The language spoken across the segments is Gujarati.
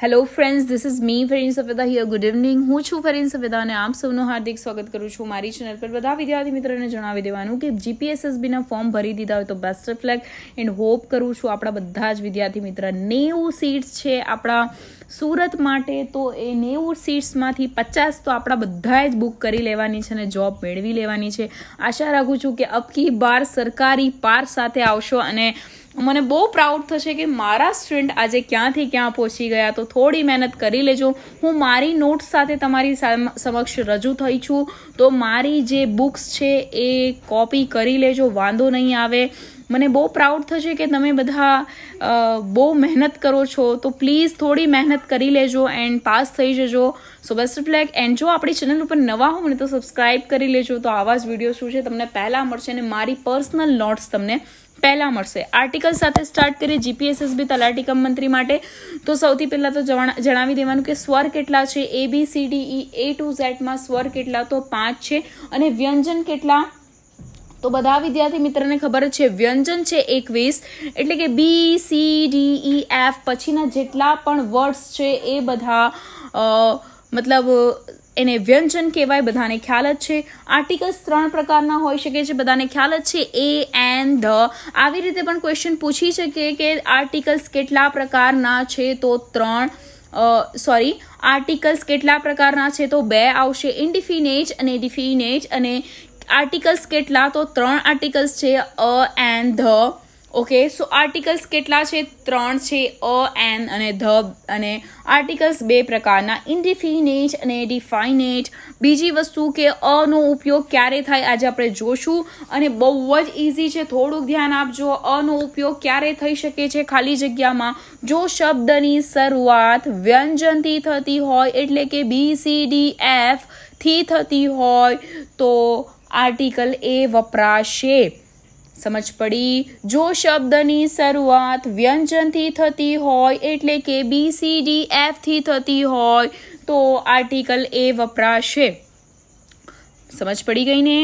hello friends this is me Farin Safeda here good evening હું છું ફરીન સફેદા અને આપ સૌનું હાર્દિક સ્વાગત કરું છું મારી ચેનલ પર બધા વિદ્યાર્થી મિત્રોને જણાવી દેવાનું કે જીપીએસએસબીના ફોર્મ ભરી દીધા હોય તો best of luck and hope કરું છું આપણા બધા જ વિદ્યાર્થી મિત્ર નેવું સીટ્સ છે આપણા સુરત માટે તો એ નેવું સીટ્સમાંથી પચાસ તો આપણા બધાએ જ બુક કરી લેવાની છે અને જોબ મેળવી લેવાની છે આશા રાખું છું કે અબકી બાર સરકારી પાર સાથે આવશો અને મને બહુ પ્રાઉડ થશે કે મારા સ્ટુડન્ટ આજે ક્યાંથી ક્યાં પહોંચી ગયા તો થોડી મહેનત કરી લેજો હું મારી નોટ્સ સાથે તમારી સમક્ષ રજૂ થઈ છું તો મારી જે બુક્સ છે એ કોપી કરી લેજો વાંધો નહીં આવે મને બહુ પ્રાઉડ થશે કે તમે બધા બહુ મહેનત કરો છો તો પ્લીઝ થોડી મહેનત કરી લેજો એન્ડ પાસ થઈ જજો સો બેસ્ટ ઓફ એન્ડ જો આપણી ચેનલ ઉપર નવા હો ને તો સબસ્ક્રાઈબ કરી લેજો તો આવા જ વિડીયો શું છે તમને પહેલાં મળશે અને મારી પર્સનલ નોટ્સ તમને પહેલાં મળશે આર્ટિકલ સાથે સ્ટાર્ટ કરીએ જીપીએસએસબી તલાટી કમ મંત્રી માટે તો સૌથી પહેલાં તો જણાવી દેવાનું કે સ્વર કેટલા છે A B C D E A to ઝેડમાં સ્વર કેટલા તો પાંચ છે અને વ્યંજન કેટલા તો બધા વિદ્યાર્થી મિત્રને ખબર છે વ્યંજન છે એકવીસ એટલે કે B C D E F પછીના જેટલા પણ વર્ડ્સ છે એ બધા મતલબ એને વ્યંજન કહેવાય બધાને ખ્યાલ જ છે આર્ટિકલ્સ ત્રણ પ્રકારના હોઈ શકે છે બધાને ખ્યાલ જ છે એ એન ધ આવી રીતે પણ ક્વેશ્ચન પૂછી શકે કે આર્ટિકલ્સ કેટલા પ્રકારના છે તો ત્રણ સોરી આર્ટિકલ્સ કેટલા પ્રકારના છે તો બે આવશે ઇન્ડિફિનેજ અને ડિફિનેજ અને આર્ટિકલ્સ કેટલા તો ત્રણ આર્ટિકલ્સ છે a and the okay so articles કેટલા છે ત્રણ છે અ એન અને ધ અને આર્ટિકલ્સ બે પ્રકારના ઇન્ડિફિનેટ અને ડિફાઇનેટ બીજી વસ્તુ કે અનો ઉપયોગ ક્યારે થાય આજે આપણે જોશું અને બહુ જ ઇઝી છે થોડુંક ધ્યાન આપજો અનો ઉપયોગ ક્યારે થઈ શકે છે ખાલી જગ્યામાં જો શબ્દની શરૂઆત વ્યંજનથી થતી હોય એટલે કે બી સી ડી એફ થી થતી હોય તો આર્ટિકલ એ વપરાશે સમજ પડી જો શબ્દની શરૂઆત વ્યંજનથી થતી હોય એટલે કે બી સી ડી એફથી થતી હોય તો આર્ટિકલ એ વપરાશે સમજ પડી ગઈ ને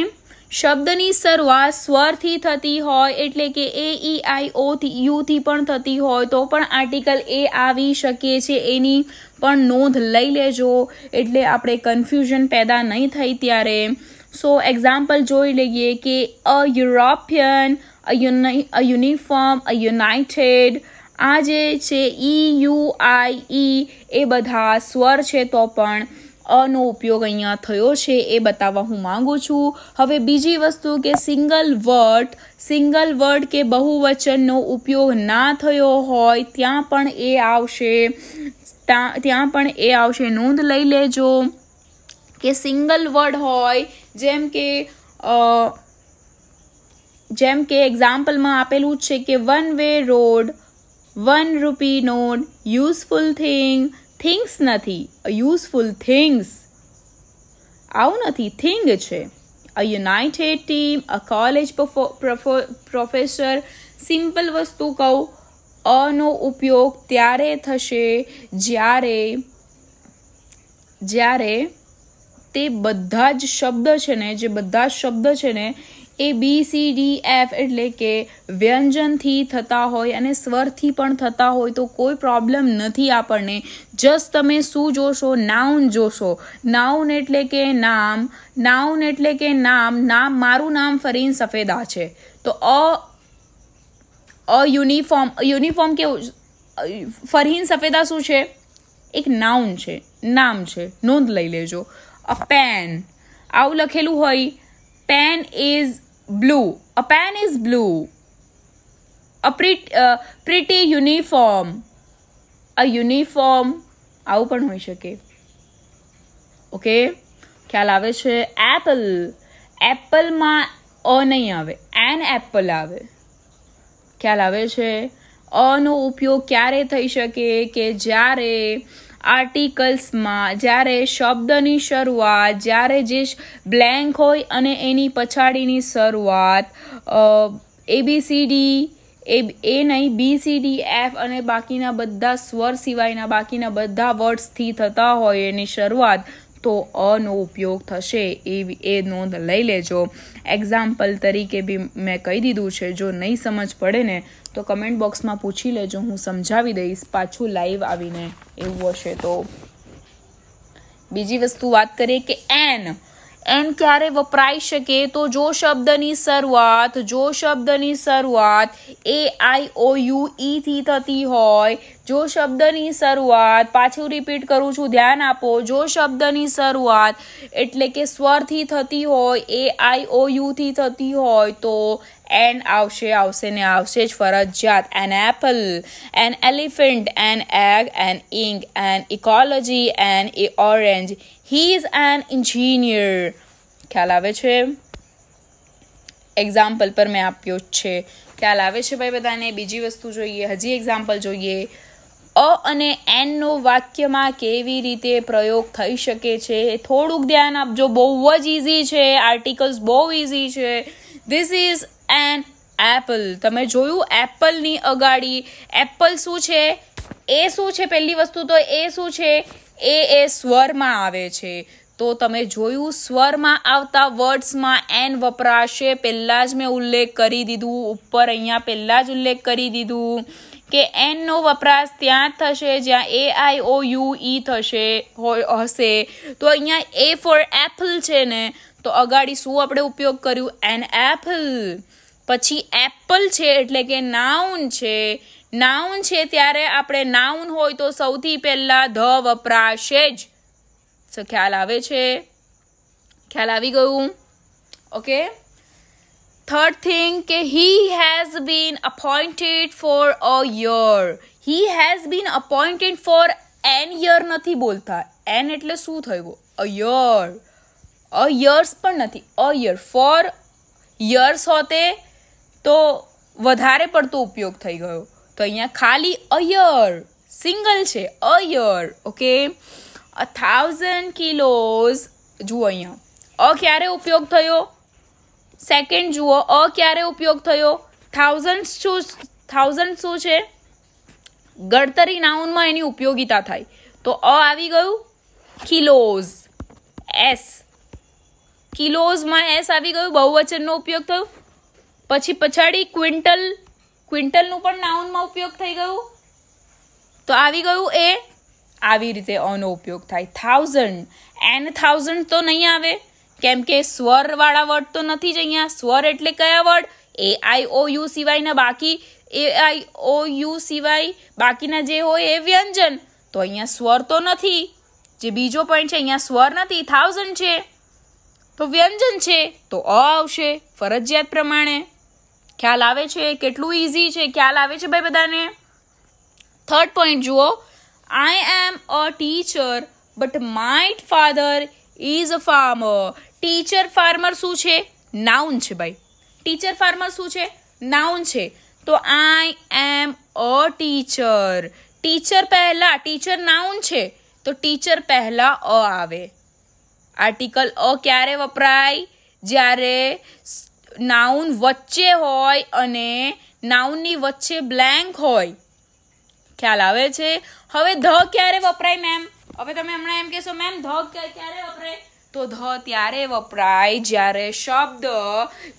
શબ્દની શરૂઆત સ્વરથી થતી હોય એટલે કે એ ઈ આઈ ઓ થી યુથી પણ થતી હોય તો પણ આર્ટિકલ એ આવી શકે છે એની પણ નોંધ લઈ લેજો એટલે આપણે કન્ફ્યુઝન પેદા નહીં થઈ ત્યારે સો એક્ઝામ્પલ જોઈ લઈએ કે a European a a uniform a united આ જે છે ઈ યુ આઈ ઈ એ બધા સ્વર છે તો પણ અનો ઉપયોગ અહીંયા થયો છે એ બતાવવા હું માગું છું હવે બીજી વસ્તુ કે સિંગલ વર્ડ સિંગલ વર્ડ કે બહુવચનનો ઉપયોગ ના થયો હોય ત્યાં પણ એ આવશે ત્યાં પણ એ આવશે નોંધ લઈ લેજો કે સિંગલ વર્ડ હોય જેમ કે જેમ કે એક્ઝામ્પલમાં આપેલું છે કે one way road one rupee note useful thing things નથી યુઝફુલ થિંગ્સ આવું નથી થિંગ છે a united team a college professor simple વસ્તુ કહું અનો ઉપયોગ ત્યારે થશે જ્યારે જ્યારે તે બધા જ શબ્દ છે ને જે બધા જ શબ્દ છે ને A B C D F એટલે કે વ્યંજનથી થતા હોય અને સ્વરથી પણ થતા હોય તો કોઈ પ્રોબ્લેમ નથી આપણને જસ્ટ તમે શું જોશો નાઉન જોશો નાઉન એટલે કે નામ નાઉન એટલે કે નામ નામ મારું નામ ફરીન સફેદા છે તો અ અ યુનિફોર્મ યુનિફોર્મ કેવું ફરહીન સફેદા શું છે એક નાઉન છે નામ છે નોંધ લઈ લેજો અ પેન આવું લખેલું હોય pen is blue a pen is blue a pretty uniform a uniform આવું પણ હોઈ શકે ઓકે ખ્યાલ આવે છે એપલ એપલમાં અ નહીં આવે એન એપલ આવે ખ્યાલ આવે છે અનો ઉપયોગ ક્યારે થઈ શકે કે જ્યારે આર્ટિકલ્સમાં જ્યારે શબ્દની શરૂઆત જ્યારે જે બ્લેન્ક હોય અને એની પછાડીની શરૂઆત એબીસીડી એ એ નહીં બી સી ડી એફ અને બાકીના બધા સ્વર સિવાયના બાકીના બધા વર્ડ્સથી થતા હોય એની શરૂઆત તો અનો ઉપયોગ થશે એ એ નોંધ લઈ લેજો એક્ઝામ્પલ તરીકે બી મેં કહી દીધું છે જો નહીં સમજ પડે ને તો કમેન્ટ બોક્સમાં પૂછી લેજો હું સમજાવી દઈશ પાછું લાઈવ આવીને એવું હશે તો બીજી વસ્તુ વાત કરીએ કે એન એન ક્યારે વપરાઈ શકે તો જો શબ્દની શરૂઆત જો શબ્દની શરૂઆત એ આઈ ઓ યુ થી થતી હોય જો શબ્દની શરૂઆત પાછું રિપીટ કરું છું ધ્યાન આપો જો શબ્દની શરૂઆત એટલે કે સ્વરથી થતી હોય એ આઈ ઓ થી થતી હોય તો એન્ડ આવશે આવશે ને આવશે જ ફરજિયાત an apple an elephant an egg an ink an ecology and a orange he is an engineer ખ્યાલ આવે છે એક્ઝામ્પલ પર મેં આપ્યો જ છે ખ્યાલ આવે છે ભાઈ બધાને બીજી વસ્તુ જોઈએ હજી એક્ઝામ્પલ જોઈએ અ અને એનનો વાક્યમાં કેવી રીતે પ્રયોગ થઈ શકે છે થોડુંક ધ્યાન આપજો બહુ જ ઇઝી છે આર્ટિકલ્સ બહુ ઇઝી છે ધીસ ઇઝ એન એપલ તમે જોયું એપલની અગાડી એપલ શું છે એ શું છે પહેલી વસ્તુ તો એ શું છે એ એ સ્વરમાં આવે છે તો તમે જોયું સ્વરમાં આવતા વર્ડ્સમાં એન વપરાશે પહેલાં જ મેં ઉલ્લેખ કરી દીધું ઉપર અહીંયા પહેલાં જ ઉલ્લેખ કરી દીધું કે એનનો વપરાશ ત્યાં થશે જ્યાં એ આઈ ઓ યુ ઈ થશે હોય હશે તો અહીંયા એ ફોર એપલ છે ને તો અગાડી શું આપણે ઉપયોગ કર્યું એન એપલ પછી એપલ છે એટલે કે નાઉન છે નાઉન છે ત્યારે આપણે નાઉન હોય તો સૌથી પહેલાં ધ વપરાશે જ ખ્યાલ આવે છે ખ્યાલ આવી ગયું okay third thing ke he has been appointed for a year he has been appointed for an year નથી બોલતા an એટલે શું થયું a year a years પણ નથી a year for years હોતે તો વધારે પડતો ઉપયોગ થઈ ગયો તો અહીંયા ખાલી a year સિંગલ છે a year ઓકે a thousand kilos જુઓ અહીંયા અ ક્યારે ઉપયોગ થયો સેકન્ડ જુઓ અ ક્યારે ઉપયોગ થયો થાઉઝન્ડ શું થાઉઝન્ડ શું છે ગડતરી નાઉનમાં એની ઉપયોગિતા થાય તો અ આવી ગયું કિલોઝ એસ કિલોઝમાં એસ આવી ગયું બહુવચનનો ઉપયોગ થયો પછી પછાડી ક્વિન્ટલ ક્વિન્ટલનું પણ નાઉનમાં ઉપયોગ થઈ ગયું તો આવી ગયું એ આવી રીતે અનો ઉપયોગ થાય થાઉઝન્ડ એન થાઉઝન્ડ તો નહીં આવે કેમ કે સ્વરવાળા વર્ડ તો નથી જ અહીંયા સ્વર એટલે કયા word A I O you સિવાયના બાકી એ આઈ ઓ યુ સિવાય બાકીના જે હોય એ વ્યંજન તો અહીંયા સ્વર તો નથી જે બીજો પોઈન્ટ છે અહીંયા સ્વર નથી થાઉઝન્ડ છે તો વ્યંજન છે તો અ આવશે ફરજિયાત પ્રમાણે ખ્યાલ આવે છે કેટલું ઇઝી છે ખ્યાલ આવે છે ભાઈ બધાને થર્ડ પોઈન્ટ જુઓ I am a teacher but my father is a farmer teacher farmer શું છે નાઉન છે ભાઈ ટીચર ફાર્મર શું છે નાઉન છે તો I am a teacher teacher પહેલાં ટીચર નાઉન છે તો ટીચર પહેલાં અ આવે આર્ટિકલ અ ક્યારે વપરાય જ્યારે નાઉન વચ્ચે હોય અને નાઉનની વચ્ચે બ્લેન્ક હોય ખ્યાલ આવે છે હવે ધ ક્યારે વપરાય મેમ હવે તમે હમણાં એમ કહેશો મેમ ધ ક્યારે વપરાય તો ધ ત્યારે વપરાય જ્યારે શબ્દ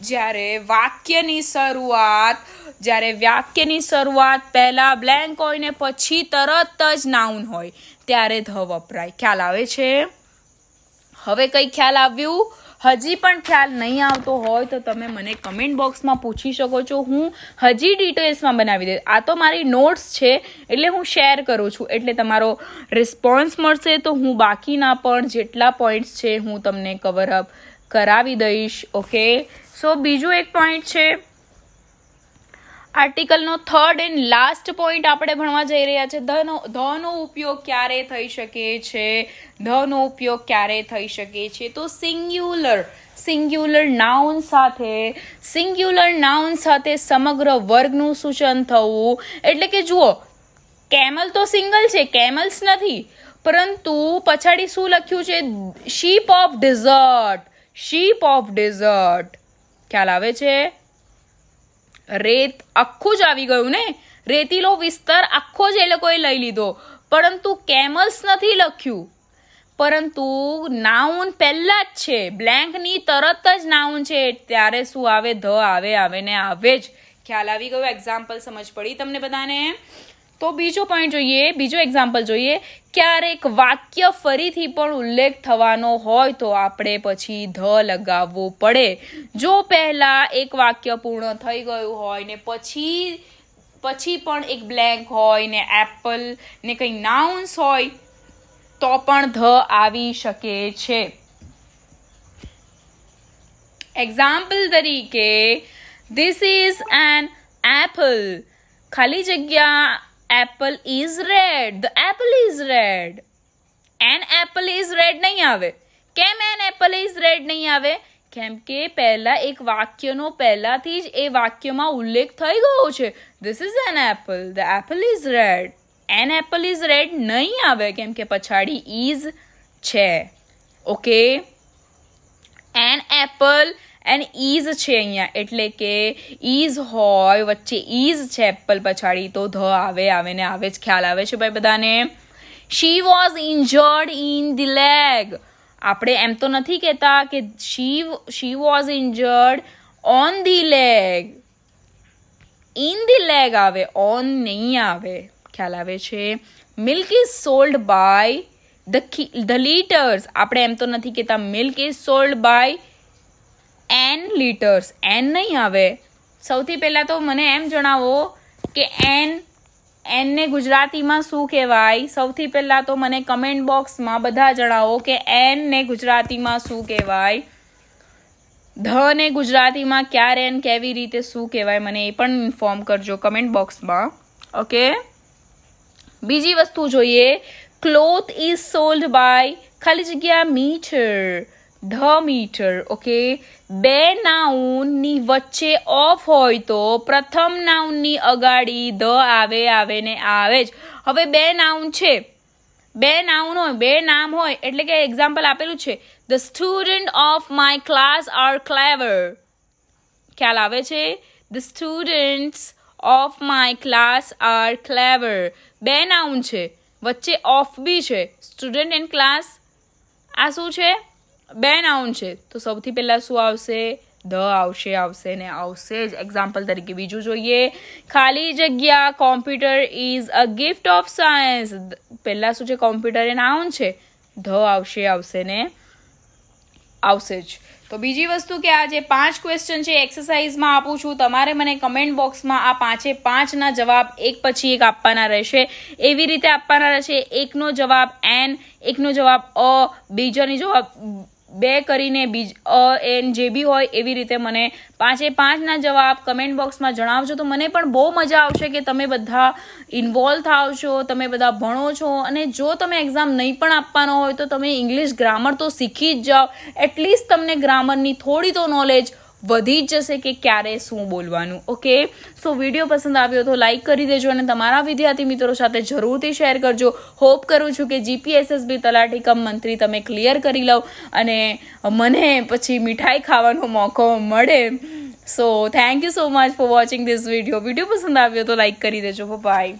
જ્યારે વાક્યની શરૂઆત જ્યારે વાક્યની શરૂઆત પહેલાં બ્લેન્ક હોય ને પછી તરત જ નાઉન હોય ત્યારે ધ વપરાય ખ્યાલ આવે છે હવે કંઈ ખ્યાલ આવ્યું હજી પણ ખ્યાલ નહીં આવતો હોય તો તમે મને કમેન્ટ બોક્સમાં પૂછી શકો છો હું હજી ડિટેલ્સમાં બનાવી દઈશ આ તો મારી નોટ્સ છે એટલે હું શેર કરું છું એટલે તમારો રિસ્પોન્સ મળશે તો હું બાકીના પણ જેટલા પોઈન્ટ્સ છે હું તમને કવરઅપ કરાવી દઈશ ઓકે સો બીજું એક પોઈન્ટ છે આર્ટિકલનો થર્ડ એન્ડ લાસ્ટ પોઈન્ટ આપણે ભણવા જઈ રહ્યા છે ધનો ધનો ઉપયોગ ક્યારે થઈ શકે છે ધનો ઉપયોગ ક્યારે થઈ શકે છે તો સિંગ્યુલર સિંગ્યુલર નાઉન સાથે સિંગ્યુલર નાઉન સાથે સમગ્ર વર્ગનું સૂચન થવું એટલે કે જુઓ કેમલ તો સિંગલ છે કેમલ્સ નથી પરંતુ પછાડી શું લખ્યું છે ship of desert ship of desert ખ્યાલ આવે છે રેત આખું જ આવી ગયું ને રેતીલો વિસ્તાર આખો જ એ લોકોએ લઈ લીધો પરંતુ કેમલ્સ નથી લખ્યું પરંતુ નાઉન પહેલાં જ છે બ્લેન્કની તરત જ નાઉન છે ત્યારે શું આવે ધ આવે આવે ને આવે જ ખ્યાલ આવી ગયો એક્ઝામ્પલ સમજ પડી તમને બધાને તો બીજો પોઈન્ટ જોઈએ બીજો એક્ઝામ્પલ જોઈએ ક્યારેક વાક્ય ફરીથી પણ ઉલ્લેખ થવાનો હોય તો આપણે પછી ધ લગાવવો પડે જો પહેલાં એક વાક્ય પૂર્ણ થઈ ગયું હોય ને પછી પછી પણ એક બ્લેન્ક હોય ને એપલ ને કંઈ નાઉન્સ હોય તો પણ ધ આવી શકે છે એક્ઝામ્પલ તરીકે ધીસ ઇઝ એન એપલ ખાલી જગ્યા apple is red the apple is red an apple is red નહીં આવે કેમ એન એપલ ઇઝ રેડ નહીં આવે કેમ કે પહેલાં એક વાક્યનો પહેલાંથી જ એ વાક્યમાં ઉલ્લેખ થઈ ગયો છે this is an apple the apple is red an apple is red નહીં આવે કેમ કે પછાડી ઇઝ છે okay an apple and is છે અહીંયા એટલે કે ઇઝ હોય વચ્ચે ઇઝ છે એપલ પછાડી તો ધ આવે આવે ને આવે જ ખ્યાલ આવે છે ભાઈ બધાને she was injured in the leg આપણે એમ તો નથી કહેતા કે she she was injured on the leg in the leg આવે ઓન નહીં આવે ખ્યાલ આવે છે milk is sold by the the litres આપણે એમ તો નથી કહેતા milk is sold by an litres an નહીં આવે સૌથી પહેલાં તો મને એમ જણાવો કે એન એનને ગુજરાતીમાં શું કહેવાય સૌથી પહેલાં તો મને કમેન્ટ બોક્સમાં બધા જણાવો કે એનને ગુજરાતીમાં શું કહેવાય ધને ગુજરાતીમાં ક્યારે એન કેવી રીતે શું કહેવાય મને એ પણ ઇન્ફોર્મ કરજો કમેન્ટ બોક્સમાં ઓકે બીજી વસ્તુ જોઈએ ક્લોથ ઇઝ સોલ્ડ બાય ખાલી જગ્યા મીટર ધ મીટર ઓકે બે નાઉનની વચ્ચે ઓફ હોય તો પ્રથમ નાઉનની અગાડી ધ આવે આવે ને આવે જ હવે બે નાઉન છે બે નાઉન હોય બે નામ હોય એટલે કે એક્ઝામ્પલ આપેલું છે the student of my class are clever ખ્યાલ આવે છે the students of my class are clever બે નાઉન છે વચ્ચે ઓફ બી છે સ્ટુડન્ટ એન્ડ ક્લાસ આ શું છે બે નાઉન છે તો સૌથી પહેલાં શું આવશે ધ આવશે આવશે ને આવશે જ એક્ઝામ્પલ તરીકે બીજું જોઈએ ખાલી જગ્યા computer is a gift of science પહેલાં શું છે કોમ્પ્યુટર એ નાઉન છે ધ આવશે આવશે ને આવશે જ તો બીજી વસ્તુ કે આ જે પાંચ ક્વેશ્ચન છે એક્સરસાઇઝમાં આપું છું તમારે મને કમેન્ટ બોક્સમાં આ પાંચે પાંચના જવાબ એક પછી એક આપવાના રહેશે એવી રીતે આપવાના રહેશે એકનો જવાબ એન એકનો જવાબ અ બીજાની જવાબ બે કરીને બીજ અ એન જે બી હોય એવી રીતે મને પાંચે પાંચના જવાબ કમેન્ટ બોક્સમાં જણાવજો તો મને પણ બહુ મજા આવશે કે તમે બધા ઇન્વોલ્વ થાવ છો તમે બધા ભણો છો અને જો તમે એક્ઝામ નહીં પણ આપવાનો હોય તો તમે ઇંગ્લિશ ગ્રામર તો શીખી જ જાઓ એટલીસ્ટ તમને ગ્રામરની થોડી તો નોલેજ વધી જ જશે કે ક્યારે શું બોલવાનું ઓકે સો વિડીયો પસંદ આવ્યો તો લાઇક કરી દેજો અને તમારા વિદ્યાર્થી મિત્રો સાથે જરૂરથી શેર કરજો હોપ કરું છું કે જીપીએસએસબી તલાટી કમ મંત્રી તમે ક્લિયર કરી લો અને મને પછી મીઠાઈ ખાવાનો મોકો મળે so thank you so much for watching this video video પસંદ આવ્યો તો લાઇક કરી દેજો બાય